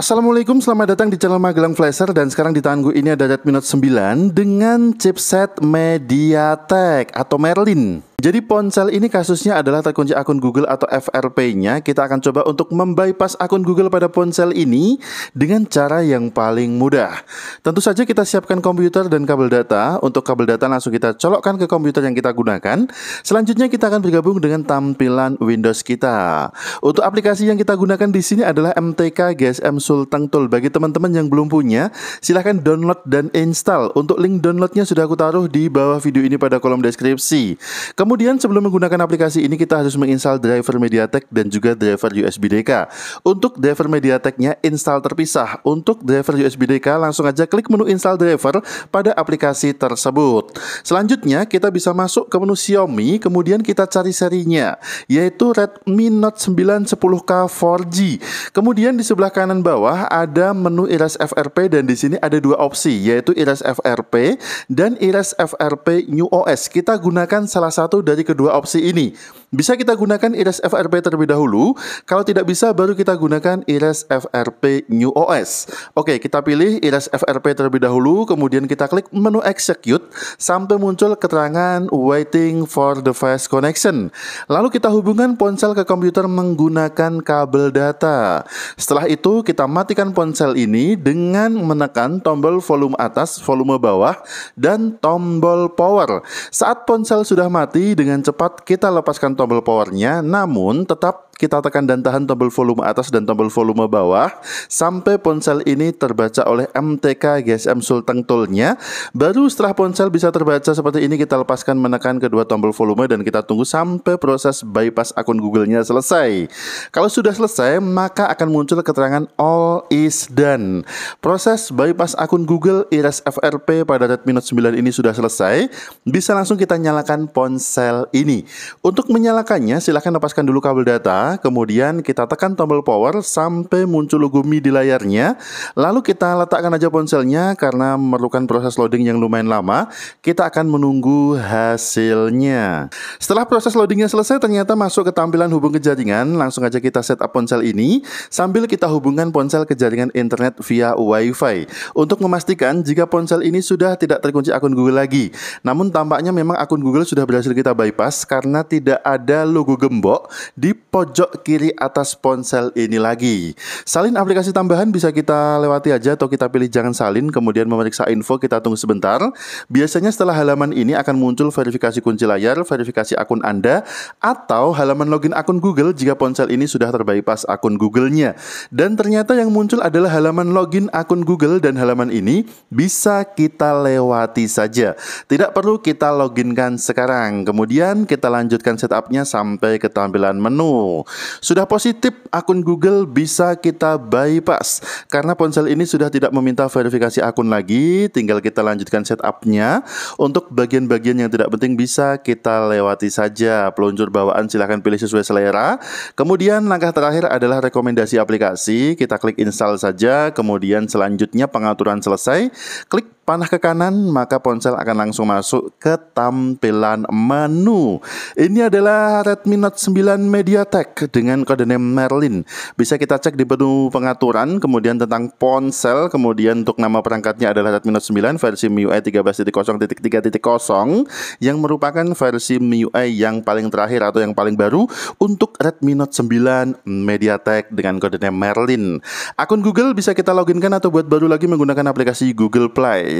Assalamualaikum, selamat datang di channel Magelang Flasher dan sekarang di tangan gue ini ada Redmi Note 9 dengan chipset MediaTek atau Merlin. Jadi ponsel ini kasusnya adalah terkunci akun Google atau FRP-nya. Kita akan coba untuk membypass akun Google pada ponsel ini dengan cara yang paling mudah. Tentu saja kita siapkan komputer dan kabel data. Untuk kabel data langsung kita colokkan ke komputer yang kita gunakan. Selanjutnya kita akan bergabung dengan tampilan Windows kita. Untuk aplikasi yang kita gunakan di sini adalah MTK GSM Sultan Tool. Bagi teman-teman yang belum punya, silahkan download dan install. Untuk link downloadnya sudah aku taruh di bawah video ini pada kolom deskripsi. Kemudian Kemudian sebelum menggunakan aplikasi ini kita harus menginstal driver MediaTek dan juga driver USB DK. Untuk driver MediaTek-nya install terpisah. Untuk driver USB DK langsung aja klik menu install driver pada aplikasi tersebut. Selanjutnya kita bisa masuk ke menu Xiaomi, kemudian kita cari serinya yaitu Redmi Note 9 10K 4G. Kemudian di sebelah kanan bawah ada menu iris FRP dan di sini ada dua opsi yaitu iris FRP dan iris FRP New OS. Kita gunakan salah satu dari kedua opsi ini. Bisa kita gunakan IRES FRP terlebih dahulu, kalau tidak bisa baru kita gunakan IRES FRP New OS. Oke, kita pilih IRES FRP terlebih dahulu, kemudian kita klik menu execute sampai muncul keterangan waiting for the fast connection. Lalu kita hubungkan ponsel ke komputer menggunakan kabel data. Setelah itu kita matikan ponsel ini dengan menekan tombol volume atas, volume bawah, dan tombol power. Saat ponsel sudah mati, dengan cepat kita lepaskan tombol powernya, namun tetap kita tekan dan tahan tombol volume atas dan tombol volume bawah sampai ponsel ini terbaca oleh MTK GSM Sulteng toolnya. Baru setelah ponsel bisa terbaca seperti ini kita lepaskan menekan kedua tombol volume dan kita tunggu sampai proses bypass akun Google-nya selesai. Kalau sudah selesai maka akan muncul keterangan all is done. Proses bypass akun Google Iris FRP pada Redmi Note 9 ini sudah selesai. Bisa langsung kita nyalakan ponsel ini. Untuk menyalakannya silahkan lepaskan dulu kabel data kemudian kita tekan tombol power sampai muncul logo mi di layarnya. Lalu kita letakkan aja ponselnya karena memerlukan proses loading yang lumayan lama. Kita akan menunggu hasilnya. Setelah proses loadingnya selesai, ternyata masuk ke tampilan hubung ke jaringan. Langsung aja kita set up ponsel ini sambil kita hubungkan ponsel ke jaringan internet via WiFi. Untuk memastikan jika ponsel ini sudah tidak terkunci akun Google lagi. Namun tampaknya memang akun Google sudah berhasil kita bypass karena tidak ada logo gembok di pojok pojok kiri atas ponsel ini lagi. Salin aplikasi tambahan bisa kita lewati aja atau kita pilih jangan salin, kemudian memeriksa info kita tunggu sebentar. Biasanya setelah halaman ini akan muncul verifikasi kunci layar, verifikasi akun Anda, atau halaman login akun Google jika ponsel ini sudah terbypass akun Google-nya. Dan ternyata yang muncul adalah halaman login akun Google dan halaman ini bisa kita lewati saja. Tidak perlu kita loginkan sekarang. Kemudian kita lanjutkan setupnya sampai ke tampilan menu. Sudah positif akun Google bisa kita bypass karena ponsel ini sudah tidak meminta verifikasi akun lagi, tinggal kita lanjutkan setupnya. Untuk bagian-bagian yang tidak penting bisa kita lewati saja. Peluncur bawaan silahkan pilih sesuai selera. Kemudian langkah terakhir adalah rekomendasi aplikasi, kita klik install saja, kemudian selanjutnya pengaturan selesai, klik panah ke kanan, maka ponsel akan langsung masuk ke tampilan menu. Ini adalah Redmi Note 9 MediaTek dengan kode name Merlin. Bisa kita cek di menu pengaturan, kemudian tentang ponsel, kemudian untuk nama perangkatnya adalah Redmi Note 9 versi MIUI 13.0.3.0 yang merupakan versi MIUI yang paling terakhir atau yang paling baru untuk Redmi Note 9 MediaTek dengan kode name Merlin. Akun Google bisa kita loginkan atau buat baru lagi menggunakan aplikasi Google Play